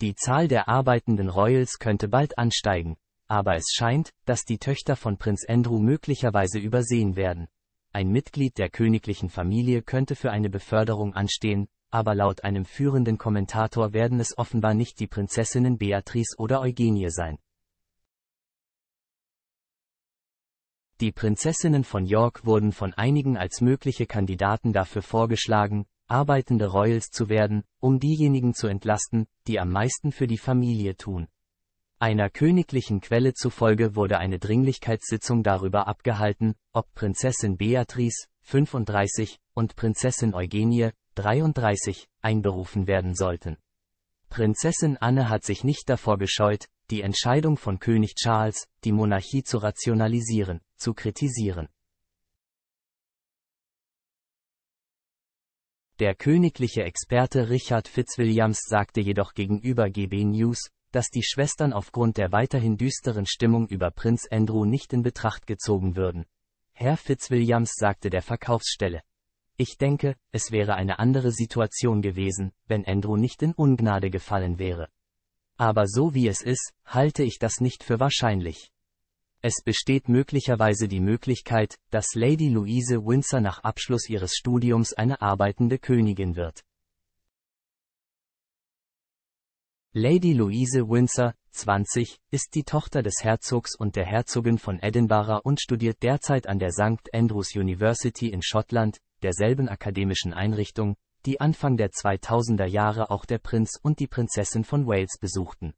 Die Zahl der arbeitenden Royals könnte bald ansteigen, aber es scheint, dass die Töchter von Prinz Andrew möglicherweise übersehen werden. Ein Mitglied der königlichen Familie könnte für eine Beförderung anstehen, aber laut einem führenden Kommentator werden es offenbar nicht die Prinzessinnen Beatrice oder Eugenie sein. Die Prinzessinnen von York wurden von einigen als mögliche Kandidaten dafür vorgeschlagen, arbeitende Royals zu werden, um diejenigen zu entlasten, die am meisten für die Familie tun. Einer königlichen Quelle zufolge wurde eine Dringlichkeitssitzung darüber abgehalten, ob Prinzessin Beatrice, 35, und Prinzessin Eugenie, 33, einberufen werden sollten. Prinzessin Anne hat sich nicht davor gescheut, die Entscheidung von König Charles, die Monarchie zu rationalisieren, zu kritisieren. Der königliche Experte Richard Fitzwilliams sagte jedoch gegenüber GB News, dass die Schwestern aufgrund der weiterhin düsteren Stimmung über Prinz Andrew nicht in Betracht gezogen würden. Herr Fitzwilliams sagte der Verkaufsstelle. Ich denke, es wäre eine andere Situation gewesen, wenn Andrew nicht in Ungnade gefallen wäre. Aber so wie es ist, halte ich das nicht für wahrscheinlich. Es besteht möglicherweise die Möglichkeit, dass Lady Louise Windsor nach Abschluss ihres Studiums eine arbeitende Königin wird. Lady Louise Windsor, 20, ist die Tochter des Herzogs und der Herzogin von Edinburgh und studiert derzeit an der St. Andrews University in Schottland, derselben akademischen Einrichtung, die Anfang der 2000er Jahre auch der Prinz und die Prinzessin von Wales besuchten.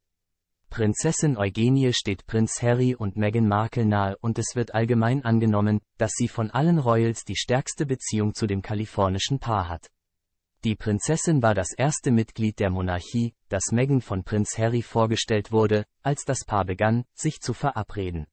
Prinzessin Eugenie steht Prinz Harry und Meghan Markle nahe und es wird allgemein angenommen, dass sie von allen Royals die stärkste Beziehung zu dem kalifornischen Paar hat. Die Prinzessin war das erste Mitglied der Monarchie, das Meghan von Prinz Harry vorgestellt wurde, als das Paar begann, sich zu verabreden.